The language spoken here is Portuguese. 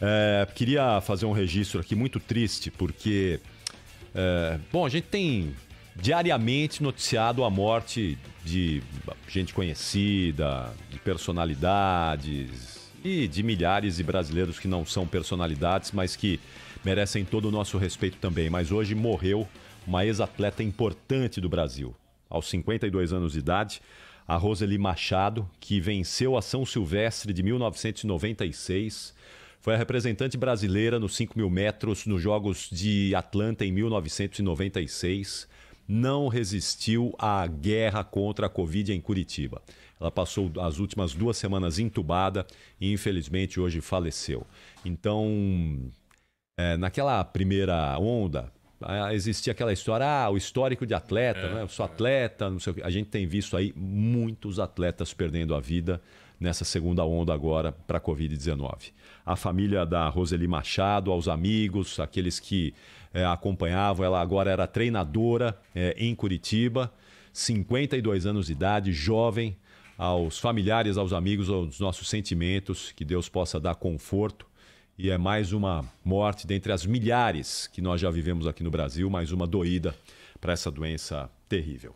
É, queria fazer um registro aqui muito triste, porque. É, bom, a gente tem diariamente noticiado a morte de gente conhecida, de personalidades e de milhares de brasileiros que não são personalidades, mas que merecem todo o nosso respeito também. Mas hoje morreu uma ex-atleta importante do Brasil, aos 52 anos de idade, a Roseli Machado, que venceu a São Silvestre de 1996 foi a representante brasileira nos 5 mil metros nos Jogos de Atlanta em 1996. Não resistiu à guerra contra a Covid em Curitiba. Ela passou as últimas duas semanas entubada e, infelizmente, hoje faleceu. Então, é, naquela primeira onda, ah, existia aquela história, ah, o histórico de atleta, é, né? Eu sou é. atleta, não sei o quê. A gente tem visto aí muitos atletas perdendo a vida nessa segunda onda agora para a Covid-19. A família da Roseli Machado, aos amigos, aqueles que é, acompanhavam, ela agora era treinadora é, em Curitiba, 52 anos de idade, jovem. Aos familiares, aos amigos, aos nossos sentimentos, que Deus possa dar conforto e é mais uma morte dentre as milhares que nós já vivemos aqui no Brasil, mais uma doída para essa doença terrível.